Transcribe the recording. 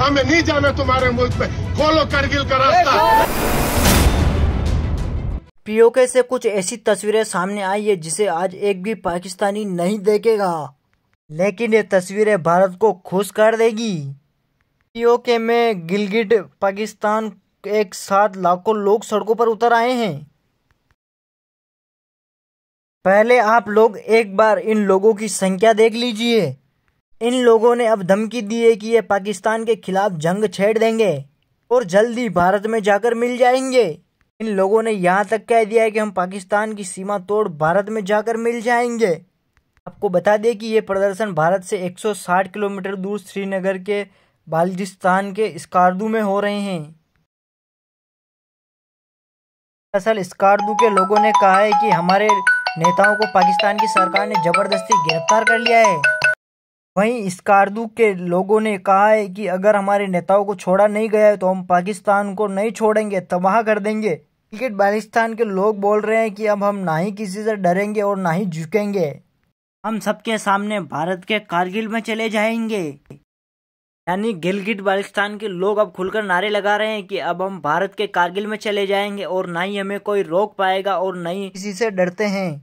हमें नहीं जाना तुम्हारे मुल्क में खोलो करगिल का रास्ता पीओके से कुछ ऐसी तस्वीरें सामने आई है जिसे आज एक भी पाकिस्तानी नहीं देखेगा लेकिन ये तस्वीरें भारत को खुश कर देगी पीओके में गिलगिट पाकिस्तान एक साथ लाखों लोग सड़कों पर उतर आए हैं पहले आप लोग एक बार इन लोगों की संख्या देख लीजिए इन लोगों ने अब धमकी दी है कि ये पाकिस्तान के खिलाफ जंग छेड़ देंगे और जल्दी भारत में जाकर मिल जाएंगे इन लोगों ने यहाँ तक कह दिया है कि हम पाकिस्तान की सीमा तोड़ भारत में जाकर मिल जाएंगे आपको बता दें कि ये प्रदर्शन भारत से 160 किलोमीटर दूर श्रीनगर के बाल्टिस्तान के स्कार्दू में हो रहे हैं दरअसल स्कार्दू के लोगों ने कहा है कि हमारे नेताओं को पाकिस्तान की सरकार ने जबरदस्ती गिरफ्तार कर लिया है वहीं स्कार्दू के लोगों ने कहा है कि अगर हमारे नेताओं को छोड़ा नहीं गया है तो हम पाकिस्तान को नहीं छोड़ेंगे तबाह कर देंगे क्रिकेट बालिस्तान के लोग बोल रहे हैं कि अब हम ना ही किसी से डरेंगे और ना ही झुकेंगे हम सबके सामने भारत के कारगिल में चले जाएंगे यानी गिलगिट बालिस्तान के लोग अब खुलकर नारे लगा रहे हैं कि अब हम भारत के कारगिल में चले जाएंगे और ना ही हमें कोई रोक पाएगा और ना ही किसी से डरते हैं